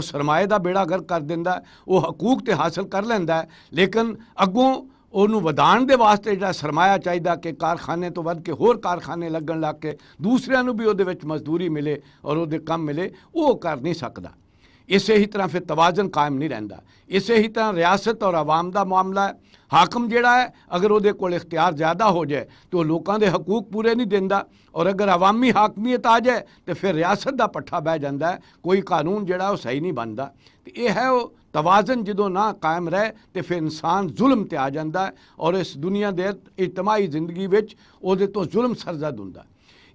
ਉਹ ਸਰਮਾਏ ਦਾ ਬੇੜਾ ਗਰ ਕਰ ਦਿੰਦਾ ਉਹ ਹਕੂਕ ਤੇ ਹਾਸਲ ਕਰ ਲੈਂਦਾ ਲੇਕਿਨ ਅੱਗੋਂ ਉਹਨੂੰ ਵਧਾਣ ਦੇ ਵਾਸਤੇ ਜਿਹੜਾ ਸਰਮਾਇਆ ਚਾਹੀਦਾ ਕਿ ਕਾਰਖਾਨੇ ਤੋਂ ਵੱਧ ਕੇ ਹੋਰ ਕਾਰਖਾਨੇ ਲੱਗਣ ਲੱਗ ਕੇ ਦੂਸਰਿਆਂ ਨੂੰ ਵੀ ਉਹਦੇ ਵਿੱਚ ਮਜ਼ਦੂਰੀ ਮਿਲੇ ਔਰ ਉਹਦੇ ਕੰਮ ਮਿਲੇ ਉਹ ਕਰ ਨਹੀਂ ਸਕਦਾ ਇਸੇ ਹੀ ਤਰ੍ਹਾਂ ਫਿਰ ਤਵਾਜ਼ਨ ਕਾਇਮ ਨਹੀਂ ਰਹਿੰਦਾ ਇਸੇ ਹੀ ਤਰ੍ਹਾਂ ਰਿਆਸਤ ਔਰ ਆਵਾਮ ਦਾ ਮਾਮਲਾ ਹੈ ਹਾਕਮ ਜਿਹੜਾ ਹੈ ਅਗਰ ਉਹਦੇ ਕੋਲ ਇਖਤਿਆਰ ਜ਼ਿਆਦਾ ਹੋ ਜਾਏ ਤੇ ਉਹ ਲੋਕਾਂ ਦੇ ਹਕੂਕ ਪੂਰੇ ਨਹੀਂ ਦਿੰਦਾ ਔਰ ਅਗਰ ਆਵਾਮੀ ਹਾਕਮੀਅਤ ਆ ਜਾਏ ਤੇ ਫਿਰ ਰਿਆਸਤ ਦਾ ਪੱਠਾ ਬਹਿ ਜਾਂਦਾ ਕੋਈ ਕਾਨੂੰਨ ਜਿਹੜਾ ਉਹ ਸਹੀ ਨਹੀਂ ਬਣਦਾ ਤੇ ਇਹ ਹੈ ਉਹ ਤਵਾਜ਼ਨ ਜਦੋਂ ਨਾ ਕਾਇਮ ਰਹੇ ਤੇ ਫਿਰ ਇਨਸਾਨ ਜ਼ੁਲਮ ਤੇ ਆ ਜਾਂਦਾ ਔਰ ਇਸ ਦੁਨੀਆ ਦੇ ਇਤਮਾਈ ਜ਼ਿੰਦਗੀ ਵਿੱਚ ਉਹਦੇ ਤੋਂ ਜ਼ੁਲਮ ਸਰਜ਼ਦ ਹੁੰਦਾ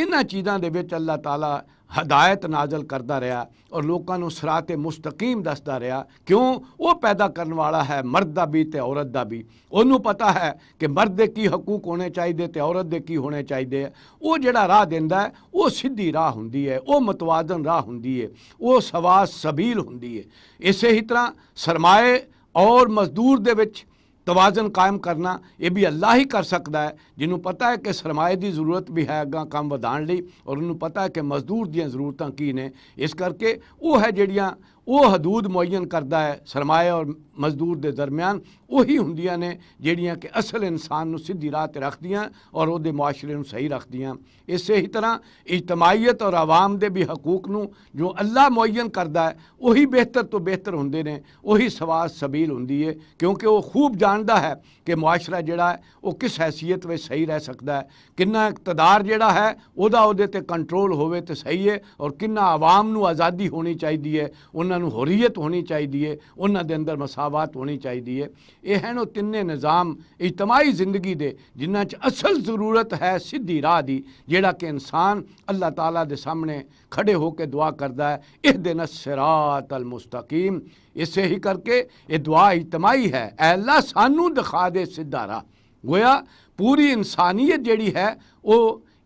ਇਹਨਾਂ ਚੀਜ਼ਾਂ ਦੇ ਵਿੱਚ ਅੱਲਾਹ ਤਾਲਾ ਹਦਾਇਤ ਨਾਜ਼ਲ ਕਰਦਾ ਰਿਹਾ ਔਰ ਲੋਕਾਂ ਨੂੰ ਸਰਾਤ ਮੁਸਤਕੀਮ ਦੱਸਦਾ ਰਿਹਾ ਕਿਉਂ ਉਹ ਪੈਦਾ ਕਰਨ ਵਾਲਾ ਹੈ ਮਰਦ ਦਾ ਵੀ ਤੇ ਔਰਤ ਦਾ ਵੀ ਉਹਨੂੰ ਪਤਾ ਹੈ ਕਿ ਮਰਦ ਦੇ ਕੀ ਹਕੂਕ ਹੋਣੇ ਚਾਹੀਦੇ ਤੇ ਔਰਤ ਦੇ ਕੀ ਹੋਣੇ ਚਾਹੀਦੇ ਆ ਉਹ ਜਿਹੜਾ ਰਾਹ ਦਿੰਦਾ ਹੈ ਉਹ ਸਿੱਧੀ ਰਾਹ ਹੁੰਦੀ ਹੈ ਉਹ ਮਤਵਾਜ਼ਨ ਰਾਹ ਹੁੰਦੀ ਹੈ ਉਹ ਸਵਾਸ ਸਬੀਲ ਹੁੰਦੀ ਹੈ ਇਸੇ ਹੀ ਤਰ੍ਹਾਂ ਸਰਮਾਏ ਔਰ ਮਜ਼ਦੂਰ ਦੇ ਵਿੱਚ तोज़न कायम करना ये भी अल्लाह ही कर सकता है जिन्होंने पता है कि सरमाए की जरूरत भी है अगर काम ਵਧਾਉਣ ਲਈ ਔਰ ਉਹਨੂੰ ਪਤਾ ਹੈ ਕਿ ਮਜ਼ਦੂਰ ਦੀਆਂ ਜ਼ਰੂਰਤਾਂ ਕੀ ਨੇ ਇਸ ਕਰਕੇ ਉਹ ਹੈ ਜਿਹੜੀਆਂ ਉਹ ਹਦੂਦ ਮੁਅੱਯਨ ਕਰਦਾ ਹੈ ਸਰਮਾਇਆ ਔਰ ਮਜ਼ਦੂਰ ਦੇ ਦਰਮਿਆਨ ਉਹੀ ਹੁੰਦੀਆਂ ਨੇ ਜਿਹੜੀਆਂ ਕਿ ਅਸਲ ਇਨਸਾਨ ਨੂੰ ਸਿੱਧੀ ਰਾਹ ਤੇ ਰੱਖਦੀਆਂ ਔਰ ਉਹਦੇ ਮੁਆਸ਼ਰੇ ਨੂੰ ਸਹੀ ਰੱਖਦੀਆਂ ਇਸੇ ਹੀ ਤਰ੍ਹਾਂ ਇਜਤਮਾਈਅਤ ਔਰ ਆਵਾਮ ਦੇ ਵੀ ਹਕੂਕ ਨੂੰ ਜੋ ਅੱਲਾ ਮੁਅੱਯਨ ਕਰਦਾ ਹੈ ਉਹੀ ਬਿਹਤਰ ਤੋਂ ਬਿਹਤਰ ਹੁੰਦੇ ਨੇ ਉਹੀ ਸਵਾਦ ਸਬੀਲ ਹੁੰਦੀ ਹੈ ਕਿਉਂਕਿ ਉਹ ਖੂਬ ਜਾਣਦਾ ਹੈ ਕਿ ਮੁਆਸ਼ਰਾ ਜਿਹੜਾ ਹੈ ਉਹ ਕਿਸ ਹیثیت ਵਿੱਚ ਸਹੀ ਰਹਿ ਸਕਦਾ ਹੈ ਕਿੰਨਾ ਇਕਤਦਾਰ ਜਿਹੜਾ ਹੈ ਉਹਦਾ ਉਹਦੇ ਤੇ ਕੰਟਰੋਲ ਹੋਵੇ ਤੇ ਸਹੀ ਹੈ ਔਰ ਕਿੰਨਾ ਆਵਾਮ ਨੂੰ ਆਜ਼ਾਦੀ ਹੋਣੀ ਚਾਹੀਦੀ ਹੈ ਉਹਨਾਂ उन्होंने हुरीयत होनी चाहिए उन्होंने अंदर मसावात होनी चाहिए यह है तिने निज़ाम इज्तमाही जिंदगी दे जिन्ह असल जरूरत है सीधी राह की जड़ा कि इंसान अल्लाह तला के सामने खड़े होकर दुआ करता है इस दिन सिरात अल मुस्तकीम इस ही करके ये दुआ इजतमाही है एला सानू दिखा दे सीधा राह गोया पूरी इंसानियत जी है वह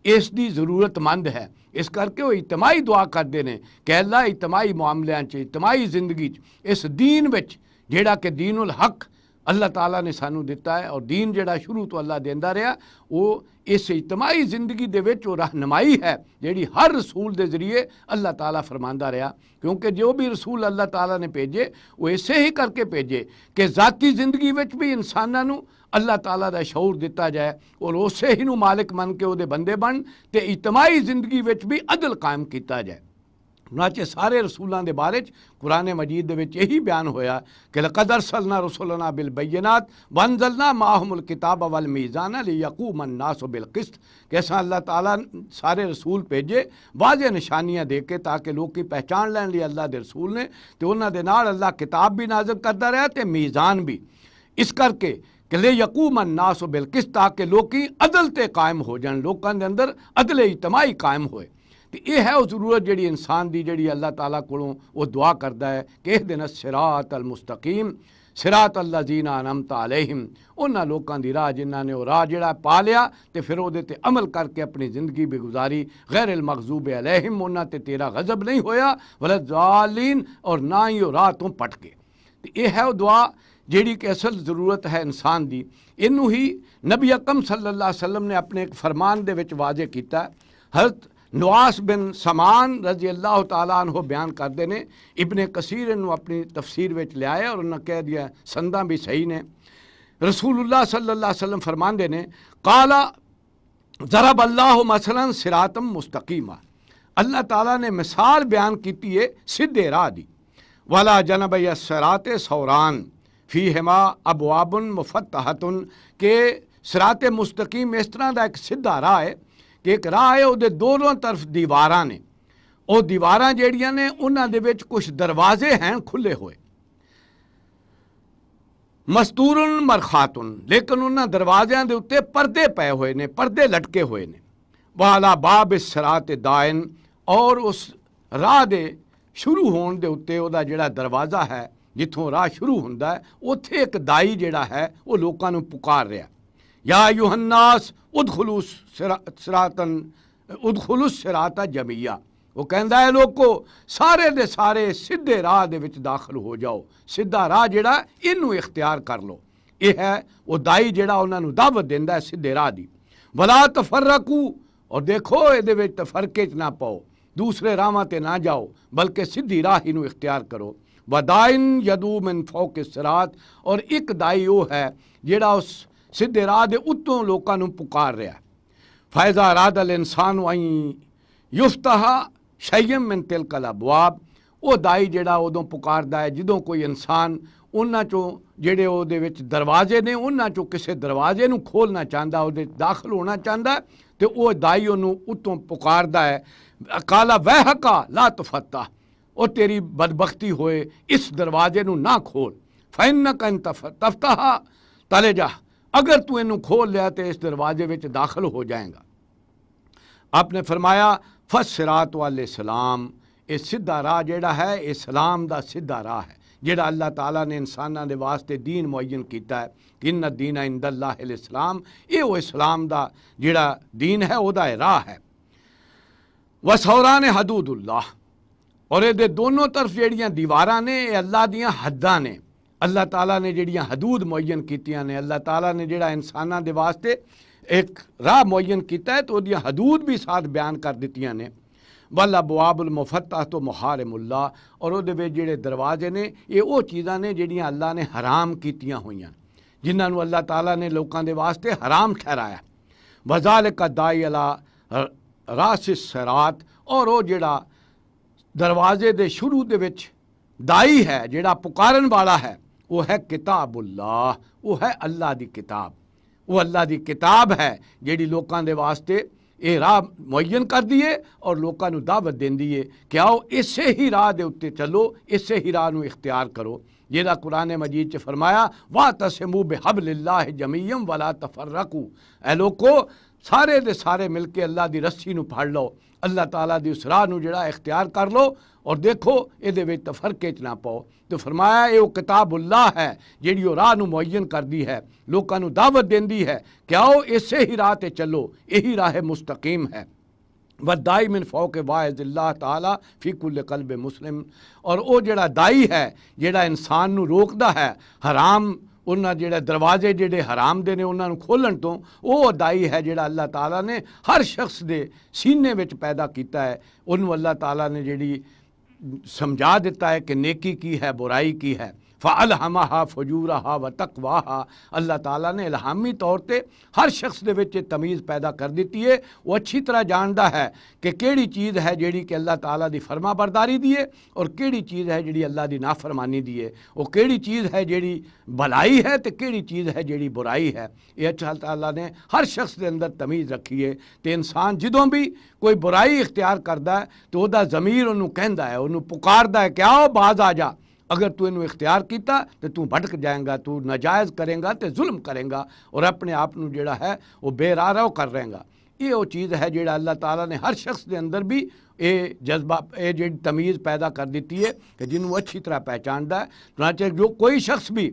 ਇਸ ਦੀ ਜ਼ਰੂਰਤਮੰਦ ਹੈ ਇਸ ਕਰਕੇ ਉਹ ਇਤਮਾਈ ਦੁਆ ਕਰਦੇ ਨੇ ਕਿ ਅੱਲਾ ਇਤਮਾਈ ਮਾਮਲਿਆਂ 'ਚ ਇਤਮਾਈ ਜ਼ਿੰਦਗੀ 'ਚ ਇਸ دین ਵਿੱਚ ਜਿਹੜਾ ਕਿ ਦੀਨੁਲ ਹਕ ਅੱਲਾਹ ਤਾਲਾ ਨੇ ਸਾਨੂੰ ਦਿੱਤਾ ਹੈ ਔਰ دین ਜਿਹੜਾ ਸ਼ੁਰੂ ਤੋਂ ਅੱਲਾਹ ਦਿੰਦਾ ਰਿਹਾ ਉਹ ਇਸ ਇਜਤਮਾਈ ਜ਼ਿੰਦਗੀ ਦੇ ਵਿੱਚ ਉਹ ਰਹਿਨਮਾਈ ਹੈ ਜਿਹੜੀ ਹਰ ਰਸੂਲ ਦੇ ਜ਼ਰੀਏ ਅੱਲਾਹ ਤਾਲਾ ਫਰਮਾਂਦਾ ਰਿਹਾ ਕਿਉਂਕਿ ਜੋ ਵੀ ਰਸੂਲ ਅੱਲਾਹ ਤਾਲਾ ਨੇ ਭੇਜੇ ਉਹ ਇਸੇ ਹੀ ਕਰਕੇ ਭੇਜੇ ਕਿ ذاتی ਜ਼ਿੰਦਗੀ ਵਿੱਚ ਵੀ ਇਨਸਾਨਾਂ ਨੂੰ अल्लाह ताला का शौर दिता जाए और उस ही मालिक मन के वो बंदे बन तो इजतमाही जिंदगी भी अदल कायम किया जाए नाचे सारे रसूलों के बारे ਚ ਕੁਰਾਨ ਮਜੀਦ ਦੇ ਵਿੱਚ ਇਹੀ ਬਿਆਨ ਹੋਇਆ ਕਿ ਲਕਦ ਅਰਸਲਨਾ ਰਸੂਲਨਾ ਬਿਲ ਬੈਨਾਤ ਵਨਜ਼ਲਨਾ ਮਾਹਮੁਲ मीज़ाना ले ਮੀਜ਼ਾਨ ਲਿਯਕੂਮ الناس ਬਿਲ ਕਿਸਤ कैसा अल्लाह तला सारे रसूल भेजे वाजे निशानियाँ दे के ताकि लोग पहचान लैन लिए अल्लाह के रसूल ने तो उन्होंने अल्लाह किताब भी नाजम करता रहा तो मीज़ान भी इस करके कि ले यकूम नास बिलकिस ताकि लोग अदलते कायम हो जाए लोगों के अंदर अदले इतमाही कायम होए तो यह है वह जरूरत जी इंसान की जी अल्लाह तला को वह दुआ करता है कि इस दिन सिरात अल मुस्तकीम सिरात अल्लाह जीना अनमत अलहिम उन्होंने राह जिन्होंने राह जरा पा लिया तो फिर वो अमल करके अपनी जिंदगी भी गुजारी गैर अल मकजूब अलहिम उन्होंने तेरा गजब नहीं होया वल जालीन और ना ही राह तो पटके तो यह है वह दुआ जी कि असल जरूरत है इंसान की इनू ही नबी अकम सल्ला वसलम ने अपने एक फरमान के वाजे किया हजरत नवास बिन समान रजी अल्लाह तह बयान करते हैं इबने कसीर अपनी तफसीर में लिया और उन्हें कह दिया संदा भी सही ने रसूल्ला सल्ला फरमाते ने कला जरब अल्लाह मसलन सिरातम मुस्तकीमा अल्लाह तला ने मिसाल बयान की है सीधे राह दी वाला जनब सरात सौरान फी हेमा मुफत मुफतहतन के सरात मुस्तकीम इस तरह का एक सीधा राह है ਕਿ ਇੱਕ ਰਾਹ ਹੈ ਉਹਦੇ ਦੋਨੋਂ ਤਰਫ ਦੀਵਾਰਾਂ ਨੇ ਉਹ ਦੀਵਾਰਾਂ ਜਿਹੜੀਆਂ ਨੇ ਉਹਨਾਂ ਦੇ ਵਿੱਚ ਕੁਝ ਦਰਵਾਜ਼ੇ ਹਨ ਖੁੱਲੇ ਹੋਏ ਮਸਤੂਰਨ ਮਰਖਾਤਨ ਲੇਕਿਨ ਉਹਨਾਂ ਦਰਵਾਜ਼ਿਆਂ ਦੇ ਉੱਤੇ ਪਰਦੇ ਪਏ ਹੋਏ ਨੇ ਪਰਦੇ ਲਟਕੇ ਹੋਏ ਨੇ ਵਾਲਾ ਬਾਬ ਸਰਾਤ ਦਾਇਨ ਔਰ ਉਸ ਰਾਹ ਦੇ ਸ਼ੁਰੂ ਹੋਣ ਦੇ ਉੱਤੇ ਉਹਦਾ ਜਿਹੜਾ ਦਰਵਾਜ਼ਾ ਹੈ ਜਿੱਥੋਂ ਰਾਹ ਸ਼ੁਰੂ ਹੁੰਦਾ ਹੈ ਉੱਥੇ ਇੱਕ ਦਾਈ ਜਿਹੜਾ ਹੈ ਉਹ ਲੋਕਾਂ ਨੂੰ ਪੁਕਾਰ ਰਿਹਾ या युहन्नास उदखुलुसरातन उदखुलुस सिराता जमीया वह कहता है लोगो सारे दे सारे सीधे राह दाखिल हो जाओ सीधा राह जरा इनू इख्तियार कर लो यह है वह दाई जरा उन्होंने दावत देता है सीधे राह की वला तफर्रकू और देखो ये तफरके ना पाओ दूसरे रावों पर ना जाओ बल्कि सीधी राह ही इख्तियार करो वदाइन यदू मिन फोक सिरात और एक दाई वो है जोड़ा उस ਸਿੱਧੇ ਰਾਹ ਦੇ ਉੱਤੋਂ ਲੋਕਾਂ ਨੂੰ ਪੁਕਾਰ ਰਿਹਾ ਫਾਇਜ਼ਾ ਰਾਦ ਅਲ ਇਨਸਾਨ ਵਈ ਯਫਤਹਾ ਸ਼ੈਮ ਮਿਨ ਤਿਲਕਲ ਅਬਵਾਬ ਉਹ ਦਾਈ ਜਿਹੜਾ ਉਦੋਂ ਪੁਕਾਰਦਾ ਹੈ ਜਦੋਂ ਕੋਈ ਇਨਸਾਨ ਉਹਨਾਂ ਚੋਂ ਜਿਹੜੇ ਉਹਦੇ ਵਿੱਚ ਦਰਵਾਜ਼ੇ ਨੇ ਉਹਨਾਂ ਚੋਂ ਕਿਸੇ ਦਰਵਾਜ਼ੇ ਨੂੰ ਖੋਲਣਾ ਚਾਹੁੰਦਾ ਉਹਦੇ ਦਾਖਲ ਹੋਣਾ ਚਾਹੁੰਦਾ ਤੇ ਉਹ ਦਾਈ ਉਹਨੂੰ ਉਤੋਂ ਪੁਕਾਰਦਾ ਹੈ ਕਾਲਾ ਵਹਿਕਾ ਲਾ ਤਫਤਾ ਉਹ ਤੇਰੀ ਬਦਬਖਤੀ ਹੋਏ ਇਸ ਦਰਵਾਜ਼ੇ ਨੂੰ ਨਾ ਖੋਲ ਫੈਨਕ ਤਫਤਾ ਤਲੇ ਜਾ अगर तू इन खोल लिया तो इस दरवाजे में दाखिल हो जाएगा आपने फरमाया फस सिरात वाले सलाम ये सीधा राह जड़ा है इस्लाम सलाम का सीधा राह है जोड़ा अल्लाह तला ने इंसाना के वास्ते दीन मुयन किया है इन दीन इंदल्ला इस्लाम ये वो इस्लाम का जोड़ा दीन है वह राह है वसौरा ने उल्लाह और ये दोनों तरफ जीवारा ने अल्लाह दियाँ हदा ने अल्लाह तला ने जड़िया हदूद मुयन कीतिया ने अल्लाह तला ने जोड़ा इंसाना दे वास्ते एक राह मुयन किया है तो वह हदूद भी साथ बयान कर दियां ने वाला बुआब उल मुफत्ता तो मुहार मुला और जोड़े दरवाजे ने यह वो चीज़ा ने जिड़िया अल्लाह ने हराम कीतिया हुई जिन्होंने अल्लाह तला ने लोगों के वास्ते हराम ठहराया वजाल का दाई अला रासरात और जड़ा दरवाजे के शुरू के दाई है जोड़ा पुकारन वाला है वो है किताबुल्लाह वो है अल्लाह की किताब वो अल्लाह की किताब है जी लोगों के वास्ते ये राह मुयन कर दिए और लोगों दावत दे दिए कि आओ इस ही राह के उ चलो इस ही राह इख्तियार करो जेरा कुरान मजीद फरमाया वाह तसे मुँह जमीयम वाला तफर रखू ए सारे दे सारे मिल के अल्लाह की रस्सी को फाड़ लो अल्लाह तला की उस राह में जरा इख्तियार कर लो और देखो ये तो फर्क च ना पाओ तो फरमाया वो किताब उल्लाह है जी राह मुहैयन करती है लोगों दावत देती है कि आओ इसे ही राह पर चलो यही राह मुस्तकीम है वाई मिन फौ के वाह अल्लाह तला फीकुल कलब मुस्लिम और वह जरा दाई है जोड़ा इंसान रोकता है हराम ਉਹਨਾਂ ਜਿਹੜਾ ਦਰਵਾਜ਼ੇ ਜਿਹੜੇ ਹਰਾਮ ਦੇ ਨੇ ਉਹਨਾਂ ਨੂੰ ਖੋਲਣ ਤੋਂ ਉਹ ਅਦਾਈ ਹੈ ਜਿਹੜਾ ਅੱਲਾਹ ਤਾਲਾ ਨੇ ਹਰ ਸ਼ਖਸ ਦੇ ਸੀਨੇ ਵਿੱਚ ਪੈਦਾ ਕੀਤਾ ਹੈ ਉਹਨੂੰ ਅੱਲਾਹ ਤਾਲਾ ਨੇ ਜਿਹੜੀ समझा देता है कि नेकी की है बुराई की है हम फजूर फजूरहा व हा अल्लाह ताला ने इलाहामी तौर पर हर शख्स के तमीज़ पैदा कर दी है वह अच्छी तरह जानता है कि कि चीज़ है जी कि अल्लाह ताला की फरमा बरदारी दिए और कि चीज़ है जी अल्लाह की नाफरमानी दिए वह कि चीज़ है जी भलाई है तो कि चीज़ है जी बुराई है ये अच्छा तला ने हर शख्स के अंदर तमीज़ रखी है तो इंसान जो भी कोई बुराई इख्तियार करता है तो वह जमीर उन्होंने कहता है ਉਹਨੂੰ पुकार क्या ਕਿ ਆਓ ਬਾਜ਼ अगर तू इन इख्तियार किया तो तू भटक जाएगा तू नजायज़ करेगा तो जुल्म करेगा और अपने आप में जोड़ा है वह बेरारा कर रहेगा ये वो चीज़ है जो अल्लाह तला ने हर शख्स के अंदर भी ये जज्बा ये जी तमीज़ पैदा कर दी है कि जिन्होंने अच्छी तरह पहचानता है चुनाचे जो कोई शख्स भी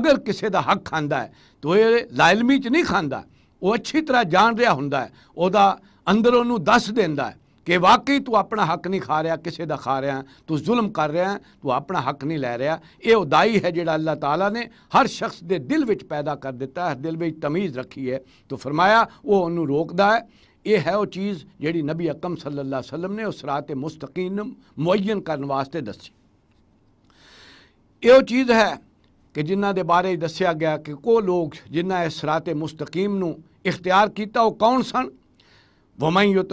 अगर किसी का हक खाँदा है तो ये लाइलमी च नहीं खाता वो अच्छी तरह जान रहा हों अंदर उन्होंने दस देता है कि वाकई तू अपना हक नहीं खा रहा किसी का खा रहा तू जुल्म कर रहा है तू अपना हक नहीं लै रहा यह उदाई है जोड़ा अल्लाह तला ने हर शख्स के दिल में पैदा कर दिता है दिल में तमीज़ रखी है तो फरमाया वह उन्होंने रोकता है यह है वह चीज़ जी नबी अकम सल वसलम ने उस रात मुस्तकीन मुयन करने वास्ते दसी यो चीज़ है कि जिन्हों के बारे दसिया गया कि को लोग जिन्हें इस रात मुस्तकीम इख्तियार किया कौन सन वमई युत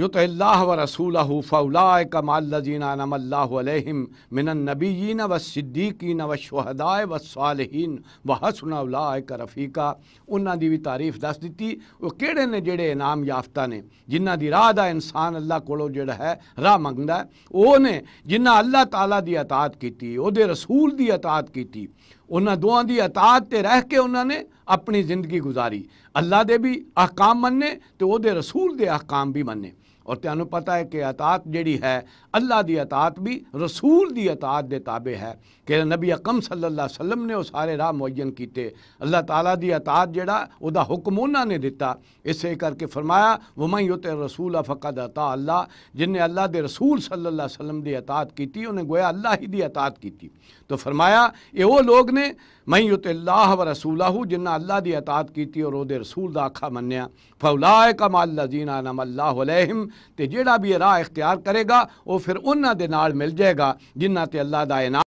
युत व रसूल फ़ौला कमालजी नमल्लाम मिनन्नबीन व सिद्दीकीन व शहदाय व सालहीन व हसन हसनउला का रफ़ीका उन्होंने भी तारीफ दस दी वो किड़े ने जड़े इनाम याफ्ता ने जिन्ह की राह का इंसान अल्लाह को जड़ा है राह मंगता है वह ने जिन्ह अल्लाह तला की अतात की रसूल की अतात की उन्होंने दोवे की अतात रह ਰਹਿ ਕੇ ਉਹਨਾਂ ਨੇ ਆਪਣੀ ਜ਼ਿੰਦਗੀ ਗੁਜ਼ਾਰੀ ਅੱਲਾ ਦੇ ਵੀ ਅਹਕਾਮ ਮੰਨੇ ਤੇ रसूल के अहकाम भी मने और तुम पता है कि अतात जड़ी है अल्लाह की अतात भी रसूल की अतात के ताबे है कि नबी अकम सल्ला वसलम ने सारे राह मुयन किए अल्लाह तला की अतात जड़ा हुक्म उन्होंने दिता इस करके फरमाया वमई उत रसूल फ़कद अता अल्लाह जिन्हें अल्लाह के रसूल सल्ला वसलम की अतात की उन्हें गोया अल्लाह ही की अतात की तो फरमाया ये वो लोग ने मई उत अल्लाह व रसूला जिन्ना अल्लाह की अतात की और ओदे रसूल का आखा मनिया फौलाए कमाल माला जीना नम अल्लाह तो जोड़ा भी राह इख्तियार करेगा वह फिर उन्होंने मिल जाएगा जिन्ना ते अल्लाह का इनाम